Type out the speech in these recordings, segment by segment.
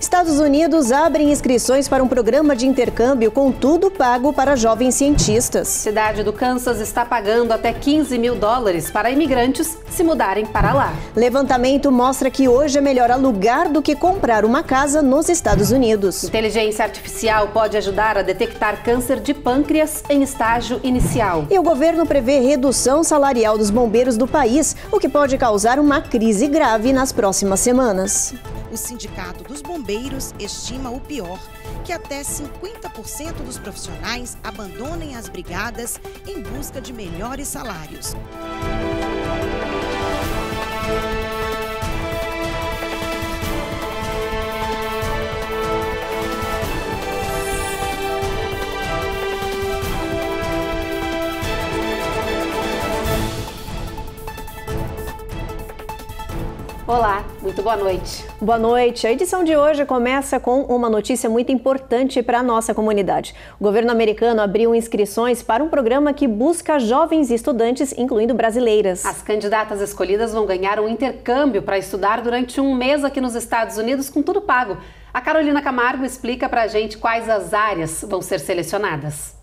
Estados Unidos abrem inscrições para um programa de intercâmbio com tudo pago para jovens cientistas. Cidade do Kansas está pagando até 15 mil dólares para imigrantes se mudarem para lá. Levantamento mostra que hoje é melhor alugar do que comprar uma casa nos Estados Unidos. Inteligência artificial pode ajudar a detectar câncer de pâncreas em estágio inicial. E o governo prevê redução salarial dos bombeiros do país, o que pode causar uma crise grave nas próximas semanas. O Sindicato dos Bombeiros Bombeiros estima o pior, que até 50% dos profissionais abandonem as brigadas em busca de melhores salários. Muito boa noite. Boa noite. A edição de hoje começa com uma notícia muito importante para a nossa comunidade. O governo americano abriu inscrições para um programa que busca jovens estudantes, incluindo brasileiras. As candidatas escolhidas vão ganhar um intercâmbio para estudar durante um mês aqui nos Estados Unidos com tudo pago. A Carolina Camargo explica para a gente quais as áreas vão ser selecionadas.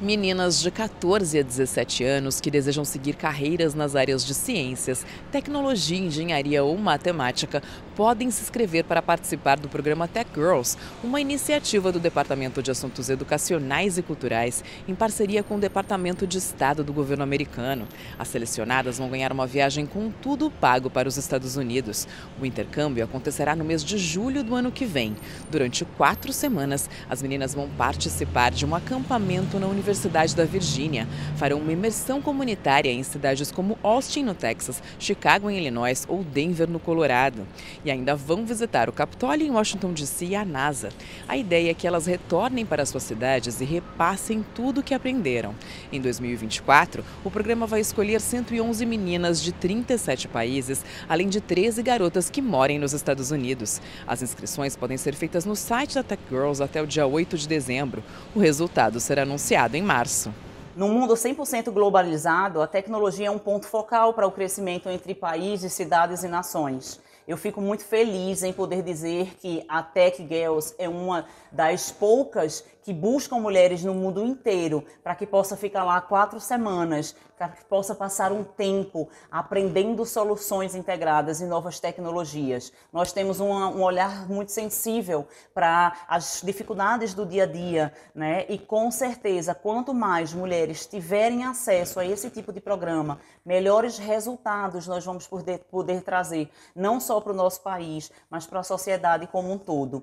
Meninas de 14 a 17 anos que desejam seguir carreiras nas áreas de ciências, tecnologia, engenharia ou matemática podem se inscrever para participar do programa Tech Girls, uma iniciativa do Departamento de Assuntos Educacionais e Culturais em parceria com o Departamento de Estado do governo americano. As selecionadas vão ganhar uma viagem com tudo pago para os Estados Unidos. O intercâmbio acontecerá no mês de julho do ano que vem. Durante quatro semanas, as meninas vão participar de um acampamento na universidade Universidade da Virgínia farão uma imersão comunitária em cidades como Austin, no Texas, Chicago, em Illinois ou Denver, no Colorado. E ainda vão visitar o Capitólio em Washington, D.C. e a NASA. A ideia é que elas retornem para suas cidades e repassem tudo o que aprenderam. Em 2024, o programa vai escolher 111 meninas de 37 países, além de 13 garotas que moram nos Estados Unidos. As inscrições podem ser feitas no site da Tech Girls até o dia 8 de dezembro. O resultado será anunciado em em março. No mundo 100% globalizado, a tecnologia é um ponto focal para o crescimento entre países, cidades e nações. Eu fico muito feliz em poder dizer que a Tech Girls é uma das poucas que buscam mulheres no mundo inteiro para que possa ficar lá quatro semanas que possa passar um tempo aprendendo soluções integradas e novas tecnologias. Nós temos um, um olhar muito sensível para as dificuldades do dia a dia, né? E com certeza, quanto mais mulheres tiverem acesso a esse tipo de programa, melhores resultados nós vamos poder, poder trazer, não só para o nosso país, mas para a sociedade como um todo.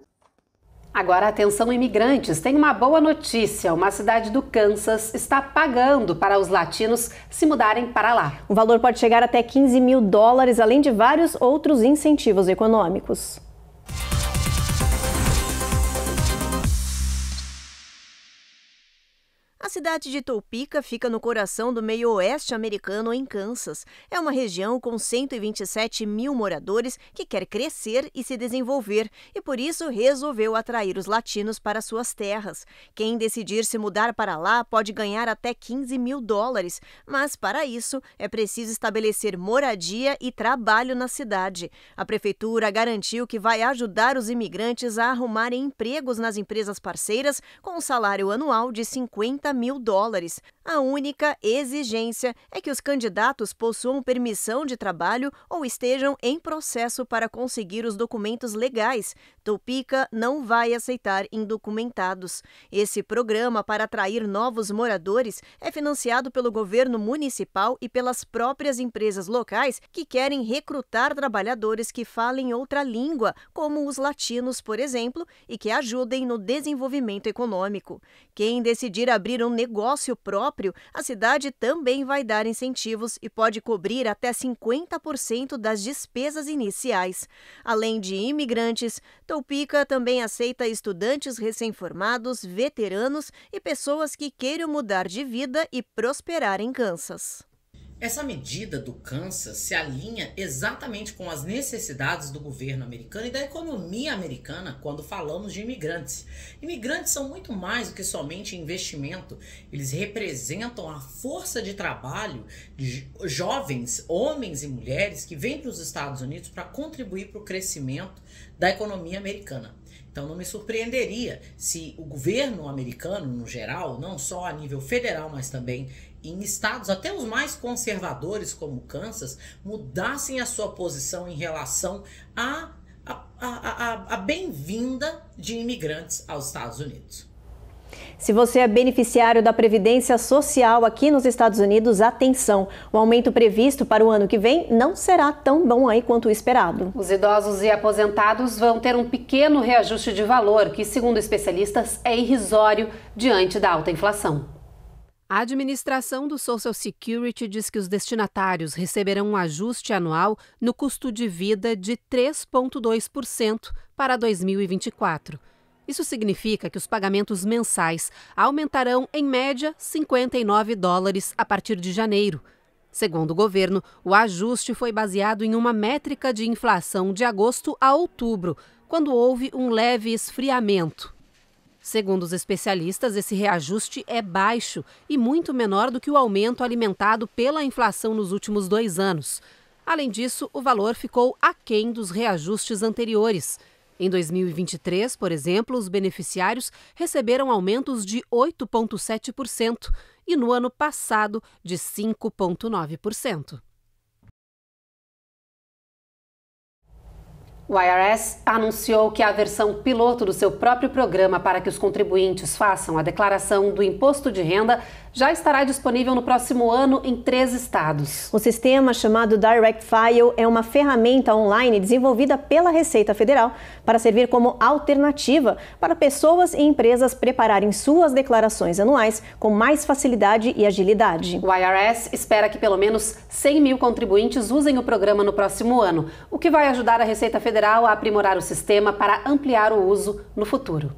Agora, atenção imigrantes, tem uma boa notícia. Uma cidade do Kansas está pagando para os latinos se mudarem para lá. O valor pode chegar até 15 mil dólares, além de vários outros incentivos econômicos. cidade de Topeka fica no coração do meio oeste americano, em Kansas. É uma região com 127 mil moradores que quer crescer e se desenvolver e, por isso, resolveu atrair os latinos para suas terras. Quem decidir se mudar para lá pode ganhar até 15 mil dólares, mas, para isso, é preciso estabelecer moradia e trabalho na cidade. A prefeitura garantiu que vai ajudar os imigrantes a arrumarem empregos nas empresas parceiras com um salário anual de 50 mil mil dólares. A única exigência é que os candidatos possuam permissão de trabalho ou estejam em processo para conseguir os documentos legais. Tupica não vai aceitar indocumentados. Esse programa para atrair novos moradores é financiado pelo governo municipal e pelas próprias empresas locais que querem recrutar trabalhadores que falem outra língua, como os latinos, por exemplo, e que ajudem no desenvolvimento econômico. Quem decidir abrir um negócio próprio, a cidade também vai dar incentivos e pode cobrir até 50% das despesas iniciais. Além de imigrantes, Toupica também aceita estudantes recém-formados, veteranos e pessoas que queiram mudar de vida e prosperar em Kansas. Essa medida do Kansas se alinha exatamente com as necessidades do governo americano e da economia americana quando falamos de imigrantes. Imigrantes são muito mais do que somente investimento, eles representam a força de trabalho de jovens, homens e mulheres que vêm para os Estados Unidos para contribuir para o crescimento da economia americana. Então não me surpreenderia se o governo americano, no geral, não só a nível federal, mas também em estados, até os mais conservadores, como Kansas, mudassem a sua posição em relação à a, a, a, a bem-vinda de imigrantes aos Estados Unidos. Se você é beneficiário da Previdência Social aqui nos Estados Unidos, atenção! O aumento previsto para o ano que vem não será tão bom aí quanto o esperado. Os idosos e aposentados vão ter um pequeno reajuste de valor, que, segundo especialistas, é irrisório diante da alta inflação. A administração do Social Security diz que os destinatários receberão um ajuste anual no custo de vida de 3,2% para 2024. Isso significa que os pagamentos mensais aumentarão, em média, 59 dólares a partir de janeiro. Segundo o governo, o ajuste foi baseado em uma métrica de inflação de agosto a outubro, quando houve um leve esfriamento. Segundo os especialistas, esse reajuste é baixo e muito menor do que o aumento alimentado pela inflação nos últimos dois anos. Além disso, o valor ficou aquém dos reajustes anteriores. Em 2023, por exemplo, os beneficiários receberam aumentos de 8,7% e no ano passado de 5,9%. O IRS anunciou que a versão piloto do seu próprio programa para que os contribuintes façam a declaração do imposto de renda já estará disponível no próximo ano em três estados. O sistema chamado Direct File é uma ferramenta online desenvolvida pela Receita Federal para servir como alternativa para pessoas e empresas prepararem suas declarações anuais com mais facilidade e agilidade. O IRS espera que pelo menos 100 mil contribuintes usem o programa no próximo ano, o que vai ajudar a Receita Federal a aprimorar o sistema para ampliar o uso no futuro.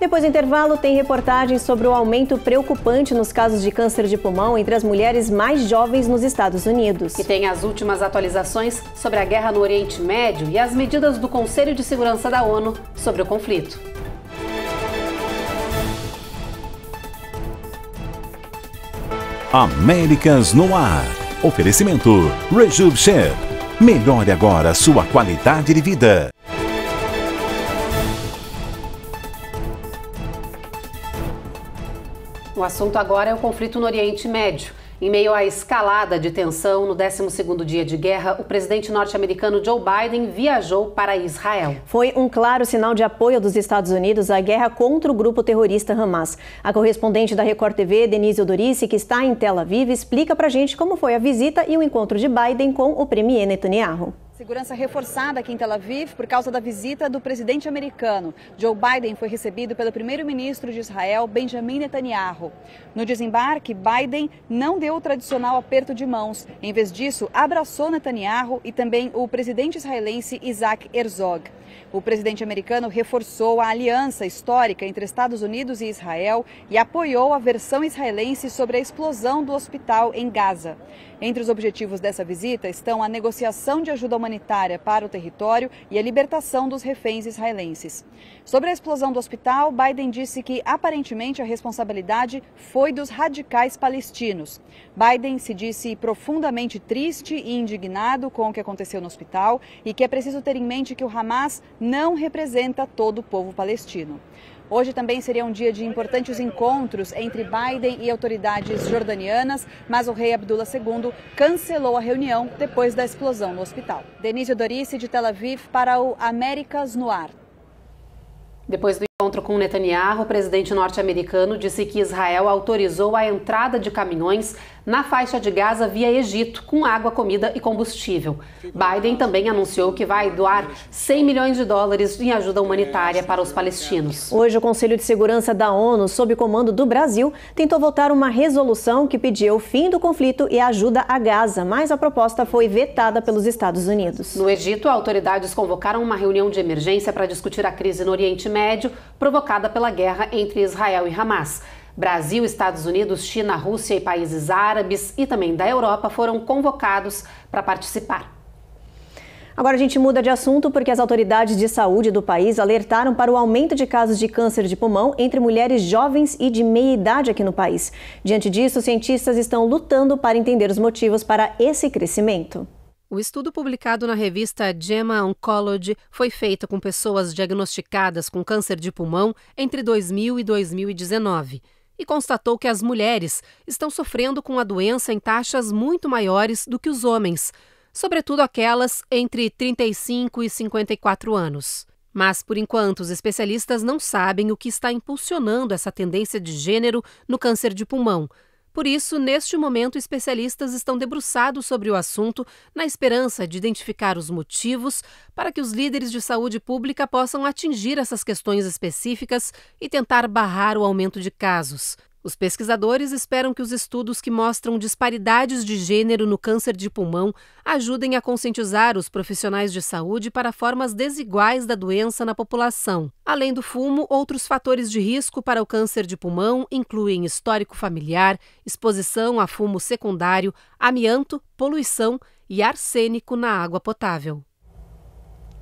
Depois do intervalo, tem reportagens sobre o aumento preocupante nos casos de câncer de pulmão entre as mulheres mais jovens nos Estados Unidos. E tem as últimas atualizações sobre a guerra no Oriente Médio e as medidas do Conselho de Segurança da ONU sobre o conflito. Américas no ar. Oferecimento Rejuve Chef. Melhore agora sua qualidade de vida. O assunto agora é o conflito no Oriente Médio. Em meio à escalada de tensão no 12º dia de guerra, o presidente norte-americano Joe Biden viajou para Israel. Foi um claro sinal de apoio dos Estados Unidos à guerra contra o grupo terrorista Hamas. A correspondente da Record TV, Denise Odorice, que está em Tel Aviv, explica para a gente como foi a visita e o encontro de Biden com o premier Netanyahu. Segurança reforçada aqui em Tel Aviv por causa da visita do presidente americano. Joe Biden foi recebido pelo primeiro-ministro de Israel, Benjamin Netanyahu. No desembarque, Biden não deu o tradicional aperto de mãos. Em vez disso, abraçou Netanyahu e também o presidente israelense Isaac Herzog. O presidente americano reforçou a aliança histórica entre Estados Unidos e Israel e apoiou a versão israelense sobre a explosão do hospital em Gaza. Entre os objetivos dessa visita estão a negociação de ajuda humanitária para o território e a libertação dos reféns israelenses. Sobre a explosão do hospital, Biden disse que aparentemente a responsabilidade foi dos radicais palestinos. Biden se disse profundamente triste e indignado com o que aconteceu no hospital e que é preciso ter em mente que o Hamas não representa todo o povo palestino. Hoje também seria um dia de importantes encontros entre Biden e autoridades jordanianas, mas o rei Abdullah II cancelou a reunião depois da explosão no hospital. Denise Odorice, de Tel Aviv, para o Américas no Ar. Depois do encontro com Netanyahu, o presidente norte-americano disse que Israel autorizou a entrada de caminhões na faixa de Gaza via Egito, com água, comida e combustível. Biden também anunciou que vai doar 100 milhões de dólares em ajuda humanitária para os palestinos. Hoje, o Conselho de Segurança da ONU, sob comando do Brasil, tentou votar uma resolução que pedia o fim do conflito e ajuda a Gaza, mas a proposta foi vetada pelos Estados Unidos. No Egito, autoridades convocaram uma reunião de emergência para discutir a crise no Oriente Médio provocada pela guerra entre Israel e Hamas. Brasil, Estados Unidos, China, Rússia e países árabes e também da Europa foram convocados para participar. Agora a gente muda de assunto porque as autoridades de saúde do país alertaram para o aumento de casos de câncer de pulmão entre mulheres jovens e de meia idade aqui no país. Diante disso, cientistas estão lutando para entender os motivos para esse crescimento. O estudo publicado na revista JAMA Oncology foi feito com pessoas diagnosticadas com câncer de pulmão entre 2000 e 2019 e constatou que as mulheres estão sofrendo com a doença em taxas muito maiores do que os homens, sobretudo aquelas entre 35 e 54 anos. Mas, por enquanto, os especialistas não sabem o que está impulsionando essa tendência de gênero no câncer de pulmão por isso, neste momento, especialistas estão debruçados sobre o assunto na esperança de identificar os motivos para que os líderes de saúde pública possam atingir essas questões específicas e tentar barrar o aumento de casos. Os pesquisadores esperam que os estudos que mostram disparidades de gênero no câncer de pulmão ajudem a conscientizar os profissionais de saúde para formas desiguais da doença na população. Além do fumo, outros fatores de risco para o câncer de pulmão incluem histórico familiar, exposição a fumo secundário, amianto, poluição e arsênico na água potável.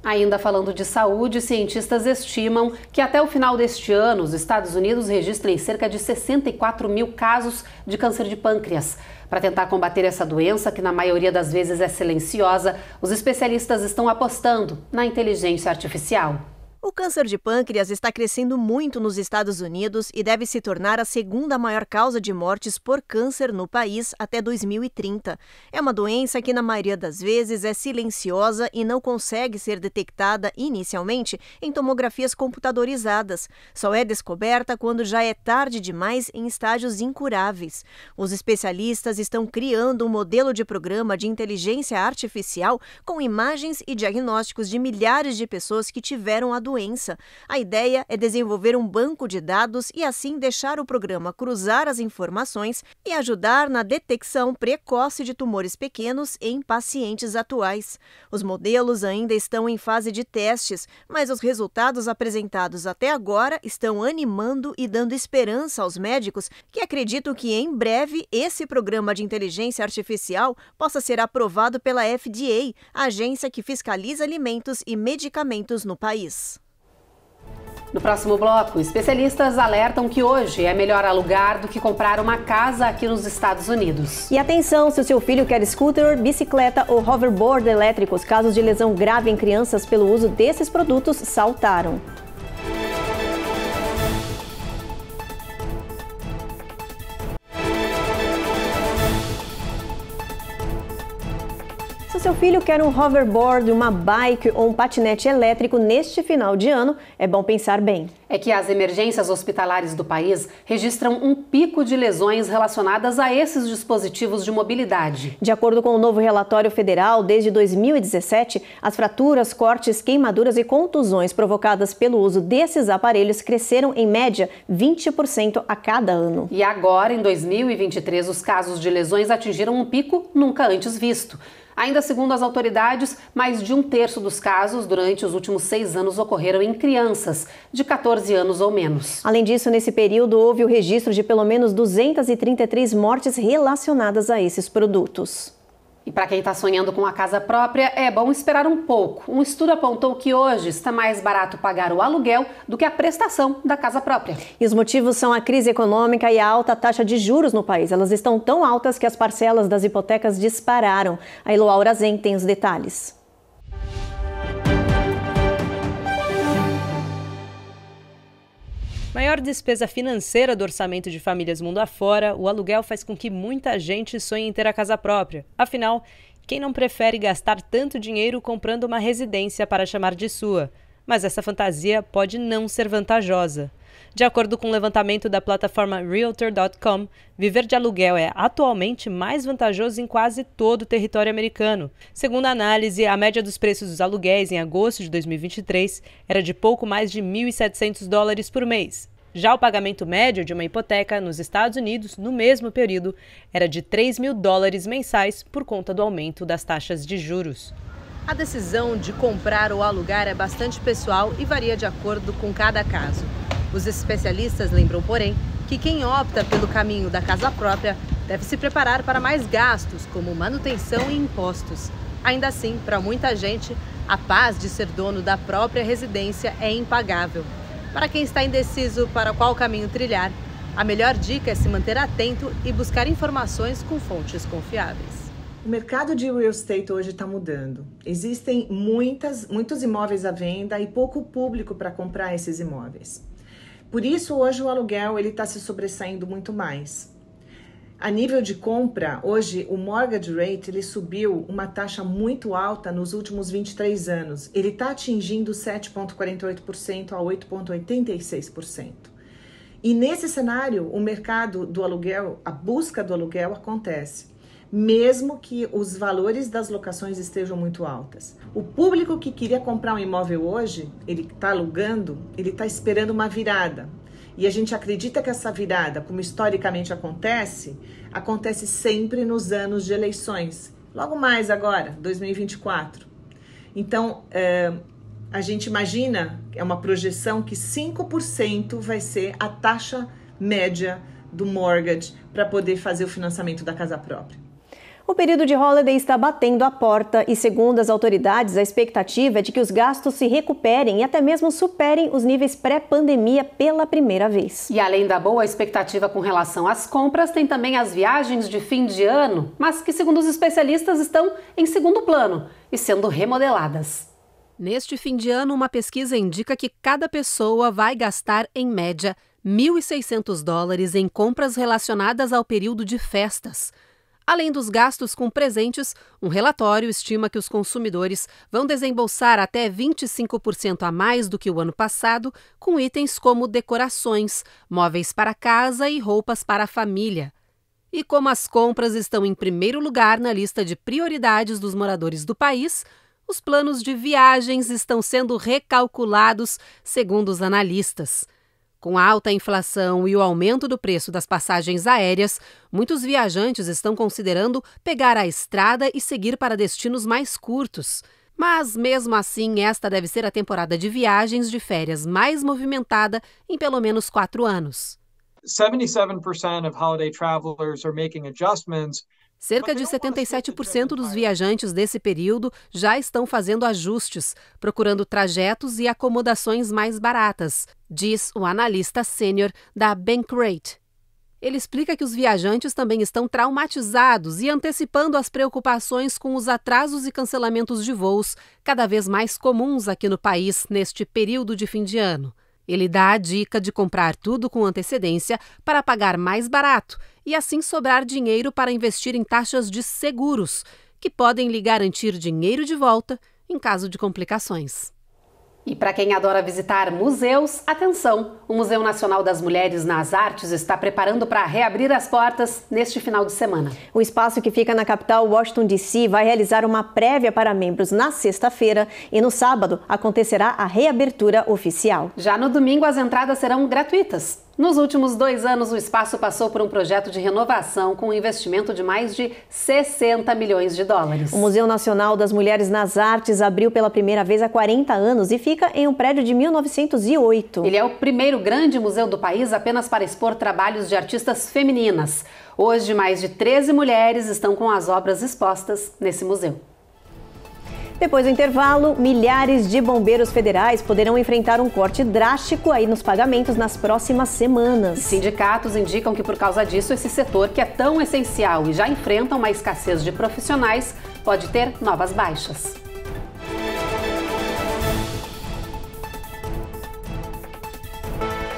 Ainda falando de saúde, cientistas estimam que até o final deste ano os Estados Unidos registrem cerca de 64 mil casos de câncer de pâncreas. Para tentar combater essa doença, que na maioria das vezes é silenciosa, os especialistas estão apostando na inteligência artificial. O câncer de pâncreas está crescendo muito nos Estados Unidos e deve se tornar a segunda maior causa de mortes por câncer no país até 2030. É uma doença que, na maioria das vezes, é silenciosa e não consegue ser detectada inicialmente em tomografias computadorizadas. Só é descoberta quando já é tarde demais em estágios incuráveis. Os especialistas estão criando um modelo de programa de inteligência artificial com imagens e diagnósticos de milhares de pessoas que tiveram a doença. A ideia é desenvolver um banco de dados e assim deixar o programa cruzar as informações e ajudar na detecção precoce de tumores pequenos em pacientes atuais. Os modelos ainda estão em fase de testes, mas os resultados apresentados até agora estão animando e dando esperança aos médicos que acreditam que em breve esse programa de inteligência artificial possa ser aprovado pela FDA, a agência que fiscaliza alimentos e medicamentos no país. No próximo bloco, especialistas alertam que hoje é melhor alugar do que comprar uma casa aqui nos Estados Unidos. E atenção, se o seu filho quer scooter, bicicleta ou hoverboard elétricos, casos de lesão grave em crianças pelo uso desses produtos saltaram. seu filho quer um hoverboard, uma bike ou um patinete elétrico neste final de ano, é bom pensar bem. É que as emergências hospitalares do país registram um pico de lesões relacionadas a esses dispositivos de mobilidade. De acordo com o novo relatório federal, desde 2017, as fraturas, cortes, queimaduras e contusões provocadas pelo uso desses aparelhos cresceram em média 20% a cada ano. E agora, em 2023, os casos de lesões atingiram um pico nunca antes visto. Ainda segundo as autoridades, mais de um terço dos casos durante os últimos seis anos ocorreram em crianças de 14 anos ou menos. Além disso, nesse período houve o registro de pelo menos 233 mortes relacionadas a esses produtos. E para quem está sonhando com a casa própria, é bom esperar um pouco. Um estudo apontou que hoje está mais barato pagar o aluguel do que a prestação da casa própria. E os motivos são a crise econômica e a alta taxa de juros no país. Elas estão tão altas que as parcelas das hipotecas dispararam. A Eloá Zen tem os detalhes. Maior despesa financeira do orçamento de famílias mundo afora, o aluguel faz com que muita gente sonhe em ter a casa própria. Afinal, quem não prefere gastar tanto dinheiro comprando uma residência para chamar de sua? Mas essa fantasia pode não ser vantajosa. De acordo com o um levantamento da plataforma Realtor.com, viver de aluguel é atualmente mais vantajoso em quase todo o território americano. Segundo a análise, a média dos preços dos aluguéis em agosto de 2023 era de pouco mais de 1.700 dólares por mês, já o pagamento médio de uma hipoteca nos Estados Unidos, no mesmo período, era de 3 mil dólares mensais por conta do aumento das taxas de juros. A decisão de comprar ou alugar é bastante pessoal e varia de acordo com cada caso. Os especialistas lembram, porém, que quem opta pelo caminho da casa própria deve se preparar para mais gastos, como manutenção e impostos. Ainda assim, para muita gente, a paz de ser dono da própria residência é impagável. Para quem está indeciso para qual caminho trilhar, a melhor dica é se manter atento e buscar informações com fontes confiáveis. O mercado de real estate hoje está mudando. Existem muitas, muitos imóveis à venda e pouco público para comprar esses imóveis. Por isso, hoje o aluguel ele está se sobressaindo muito mais. A nível de compra, hoje o mortgage rate ele subiu uma taxa muito alta nos últimos 23 anos. Ele está atingindo 7,48% a 8,86%. E nesse cenário, o mercado do aluguel, a busca do aluguel acontece mesmo que os valores das locações estejam muito altas. O público que queria comprar um imóvel hoje, ele está alugando, ele está esperando uma virada. E a gente acredita que essa virada, como historicamente acontece, acontece sempre nos anos de eleições. Logo mais agora, 2024. Então, é, a gente imagina, é uma projeção que 5% vai ser a taxa média do mortgage para poder fazer o financiamento da casa própria. O período de holiday está batendo a porta e, segundo as autoridades, a expectativa é de que os gastos se recuperem e até mesmo superem os níveis pré-pandemia pela primeira vez. E além da boa expectativa com relação às compras, tem também as viagens de fim de ano, mas que, segundo os especialistas, estão em segundo plano e sendo remodeladas. Neste fim de ano, uma pesquisa indica que cada pessoa vai gastar, em média, 1.600 dólares em compras relacionadas ao período de festas. Além dos gastos com presentes, um relatório estima que os consumidores vão desembolsar até 25% a mais do que o ano passado com itens como decorações, móveis para casa e roupas para a família. E como as compras estão em primeiro lugar na lista de prioridades dos moradores do país, os planos de viagens estão sendo recalculados, segundo os analistas. Com a alta inflação e o aumento do preço das passagens aéreas, muitos viajantes estão considerando pegar a estrada e seguir para destinos mais curtos. Mas, mesmo assim, esta deve ser a temporada de viagens de férias mais movimentada em pelo menos quatro anos. 77% of holiday travelers are making adjustments Cerca de 77% dos viajantes desse período já estão fazendo ajustes, procurando trajetos e acomodações mais baratas, diz o analista sênior da Bankrate. Ele explica que os viajantes também estão traumatizados e antecipando as preocupações com os atrasos e cancelamentos de voos, cada vez mais comuns aqui no país neste período de fim de ano. Ele dá a dica de comprar tudo com antecedência para pagar mais barato e assim sobrar dinheiro para investir em taxas de seguros, que podem lhe garantir dinheiro de volta em caso de complicações. E para quem adora visitar museus, atenção! O Museu Nacional das Mulheres nas Artes está preparando para reabrir as portas neste final de semana. O espaço que fica na capital Washington DC vai realizar uma prévia para membros na sexta-feira e no sábado acontecerá a reabertura oficial. Já no domingo, as entradas serão gratuitas. Nos últimos dois anos, o espaço passou por um projeto de renovação com um investimento de mais de 60 milhões de dólares. O Museu Nacional das Mulheres nas Artes abriu pela primeira vez há 40 anos e fica em um prédio de 1908. Ele é o primeiro grande museu do país apenas para expor trabalhos de artistas femininas. Hoje, mais de 13 mulheres estão com as obras expostas nesse museu. Depois do intervalo, milhares de bombeiros federais poderão enfrentar um corte drástico aí nos pagamentos nas próximas semanas. Sindicatos indicam que por causa disso esse setor que é tão essencial e já enfrenta uma escassez de profissionais pode ter novas baixas.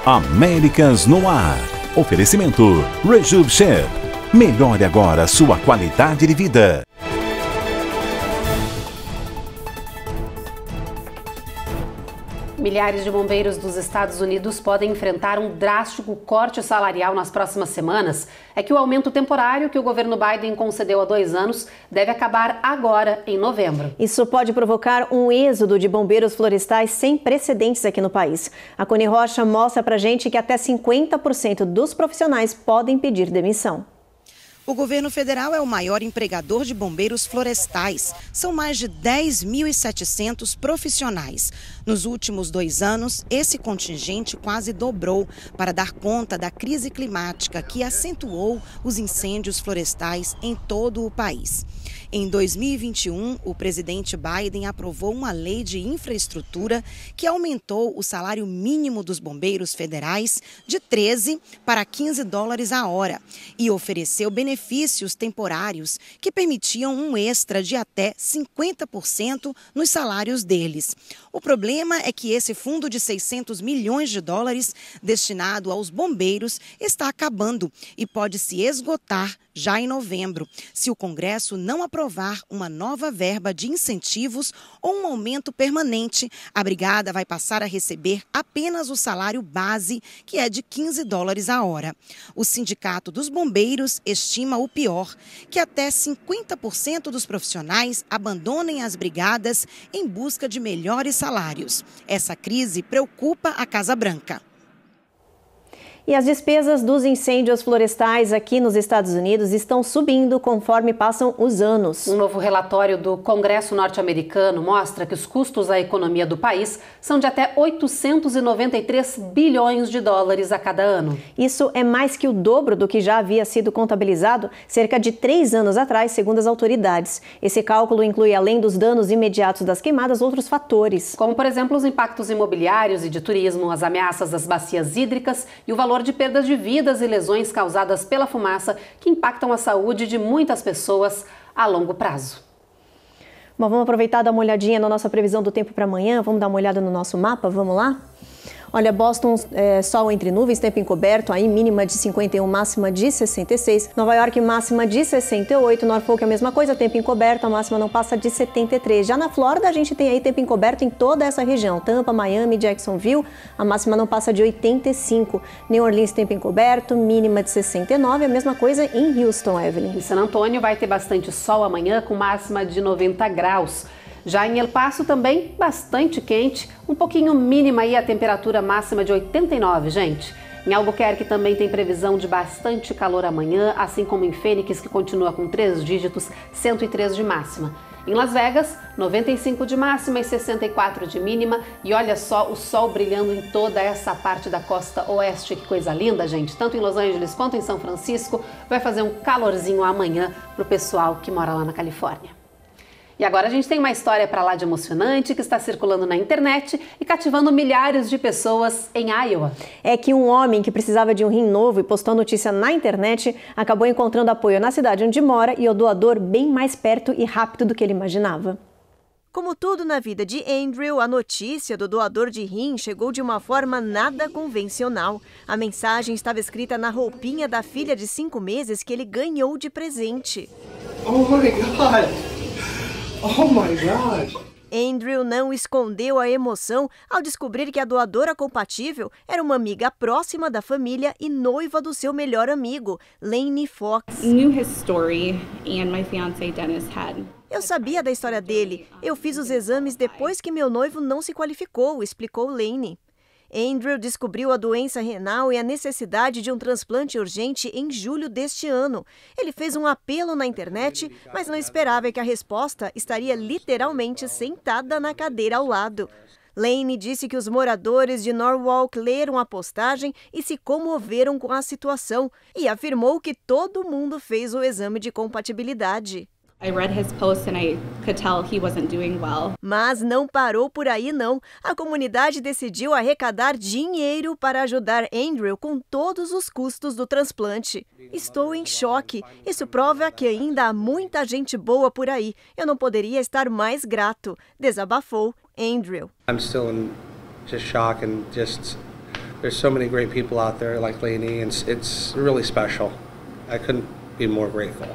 Américas no ar. Oferecimento Rejuve Melhore agora sua qualidade de vida. Milhares de bombeiros dos Estados Unidos podem enfrentar um drástico corte salarial nas próximas semanas. É que o aumento temporário que o governo Biden concedeu há dois anos deve acabar agora, em novembro. Isso pode provocar um êxodo de bombeiros florestais sem precedentes aqui no país. A Cone Rocha mostra pra gente que até 50% dos profissionais podem pedir demissão. O governo federal é o maior empregador de bombeiros florestais. São mais de 10.700 profissionais. Nos últimos dois anos, esse contingente quase dobrou para dar conta da crise climática que acentuou os incêndios florestais em todo o país. Em 2021, o presidente Biden aprovou uma lei de infraestrutura que aumentou o salário mínimo dos bombeiros federais de 13 para 15 dólares a hora e ofereceu benefícios temporários que permitiam um extra de até 50% nos salários deles. O problema é que esse fundo de 600 milhões de dólares destinado aos bombeiros está acabando e pode se esgotar já em novembro, se o Congresso não aprovar uma nova verba de incentivos ou um aumento permanente. A brigada vai passar a receber apenas o salário base, que é de 15 dólares a hora. O Sindicato dos Bombeiros estima o pior, que até 50% dos profissionais abandonem as brigadas em busca de melhores salários. Essa crise preocupa a Casa Branca. E as despesas dos incêndios florestais aqui nos Estados Unidos estão subindo conforme passam os anos. Um novo relatório do Congresso norte-americano mostra que os custos à economia do país são de até 893 bilhões de dólares a cada ano. Isso é mais que o dobro do que já havia sido contabilizado cerca de três anos atrás, segundo as autoridades. Esse cálculo inclui, além dos danos imediatos das queimadas, outros fatores. Como, por exemplo, os impactos imobiliários e de turismo, as ameaças às bacias hídricas e o valor valor de perdas de vidas e lesões causadas pela fumaça que impactam a saúde de muitas pessoas a longo prazo. Bom, vamos aproveitar e dar uma olhadinha na nossa previsão do tempo para amanhã. Vamos dar uma olhada no nosso mapa, vamos lá? Olha, Boston, é, sol entre nuvens, tempo encoberto, aí mínima de 51, máxima de 66. Nova York, máxima de 68. Norfolk, a mesma coisa, tempo encoberto, a máxima não passa de 73. Já na Flórida, a gente tem aí tempo encoberto em toda essa região. Tampa, Miami, Jacksonville, a máxima não passa de 85. New Orleans, tempo encoberto, mínima de 69. A mesma coisa em Houston, Evelyn. Em San Antônio vai ter bastante sol amanhã, com máxima de 90 graus. Já em El Paso também bastante quente, um pouquinho mínima e a temperatura máxima de 89, gente. Em Albuquerque também tem previsão de bastante calor amanhã, assim como em Fênix, que continua com três dígitos, 103 de máxima. Em Las Vegas, 95 de máxima e 64 de mínima. E olha só o sol brilhando em toda essa parte da costa oeste. Que coisa linda, gente. Tanto em Los Angeles quanto em São Francisco. Vai fazer um calorzinho amanhã para o pessoal que mora lá na Califórnia. E agora a gente tem uma história para lá de emocionante que está circulando na internet e cativando milhares de pessoas em Iowa. É que um homem que precisava de um rim novo e postou notícia na internet acabou encontrando apoio na cidade onde mora e o doador bem mais perto e rápido do que ele imaginava. Como tudo na vida de Andrew, a notícia do doador de rim chegou de uma forma nada convencional. A mensagem estava escrita na roupinha da filha de cinco meses que ele ganhou de presente. Oh my God! Oh my God! Andrew não escondeu a emoção ao descobrir que a doadora compatível era uma amiga próxima da família e noiva do seu melhor amigo, Lane Fox. Eu sabia da história dele. Eu fiz os exames depois que meu noivo não se qualificou, explicou Lane. Andrew descobriu a doença renal e a necessidade de um transplante urgente em julho deste ano. Ele fez um apelo na internet, mas não esperava que a resposta estaria literalmente sentada na cadeira ao lado. Lane disse que os moradores de Norwalk leram a postagem e se comoveram com a situação e afirmou que todo mundo fez o exame de compatibilidade. Mas não parou por aí não. A comunidade decidiu arrecadar dinheiro para ajudar Andrew com todos os custos do transplante. Estou em choque. Isso prova que ainda há muita gente boa por aí. Eu não poderia estar mais grato, desabafou Andrew. I'm still in just shock and just there's so many great people out there like Lainey and it's really special. I couldn't be more grateful.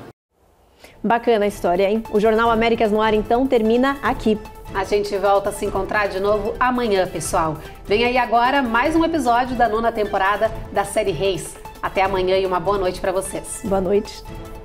Bacana a história, hein? O Jornal Américas no Ar, então, termina aqui. A gente volta a se encontrar de novo amanhã, pessoal. Vem aí agora mais um episódio da nona temporada da série Reis. Até amanhã e uma boa noite para vocês. Boa noite.